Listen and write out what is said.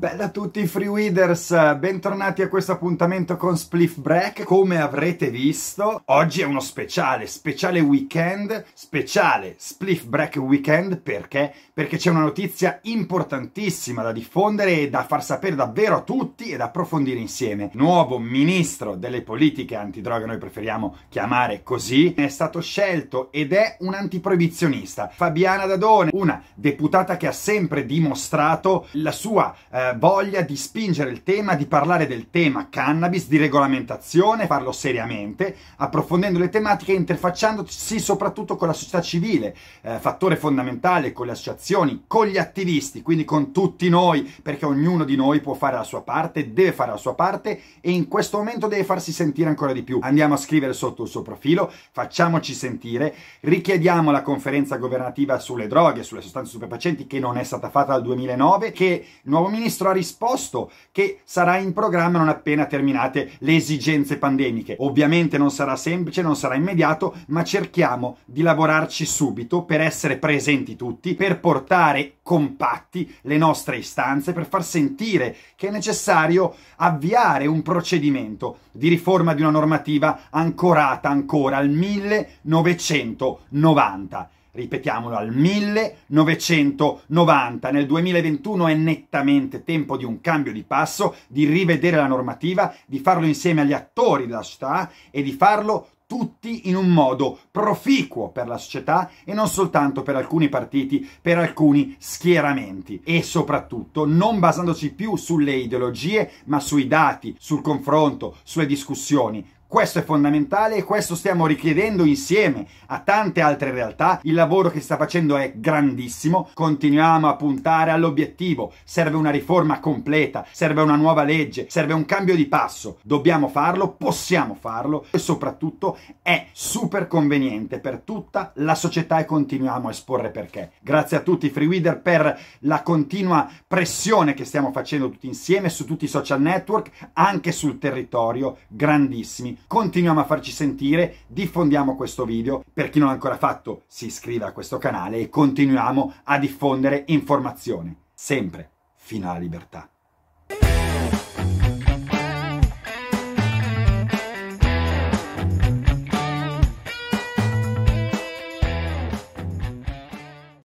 Bella a tutti i Free freeweeders, bentornati a questo appuntamento con Spliff Break. Come avrete visto, oggi è uno speciale, speciale weekend, speciale Spliff Break Weekend, perché? Perché c'è una notizia importantissima da diffondere e da far sapere davvero a tutti e da approfondire insieme. Nuovo ministro delle politiche antidroga, noi preferiamo chiamare così, è stato scelto ed è un antiproibizionista. Fabiana Dadone, una deputata che ha sempre dimostrato la sua... Eh, voglia di spingere il tema, di parlare del tema cannabis, di regolamentazione, farlo seriamente, approfondendo le tematiche e interfacciandosi soprattutto con la società civile, eh, fattore fondamentale con le associazioni, con gli attivisti, quindi con tutti noi, perché ognuno di noi può fare la sua parte, deve fare la sua parte e in questo momento deve farsi sentire ancora di più. Andiamo a scrivere sotto il suo profilo, facciamoci sentire, richiediamo la conferenza governativa sulle droghe, sulle sostanze stupefacenti che non è stata fatta dal 2009, che il nuovo ministro ministro ha risposto che sarà in programma non appena terminate le esigenze pandemiche. Ovviamente non sarà semplice, non sarà immediato, ma cerchiamo di lavorarci subito per essere presenti tutti, per portare compatti le nostre istanze, per far sentire che è necessario avviare un procedimento di riforma di una normativa ancorata ancora al 1990 ripetiamolo, al 1990. Nel 2021 è nettamente tempo di un cambio di passo, di rivedere la normativa, di farlo insieme agli attori della società e di farlo tutti in un modo proficuo per la società e non soltanto per alcuni partiti, per alcuni schieramenti e soprattutto non basandoci più sulle ideologie ma sui dati, sul confronto, sulle discussioni questo è fondamentale e questo stiamo richiedendo insieme a tante altre realtà. Il lavoro che si sta facendo è grandissimo, continuiamo a puntare all'obiettivo. Serve una riforma completa, serve una nuova legge, serve un cambio di passo. Dobbiamo farlo, possiamo farlo e soprattutto è super conveniente per tutta la società e continuiamo a esporre perché. Grazie a tutti i FreeWeeder per la continua pressione che stiamo facendo tutti insieme su tutti i social network, anche sul territorio, grandissimi continuiamo a farci sentire, diffondiamo questo video, per chi non l'ha ancora fatto si iscrive a questo canale e continuiamo a diffondere informazione, sempre fino alla libertà.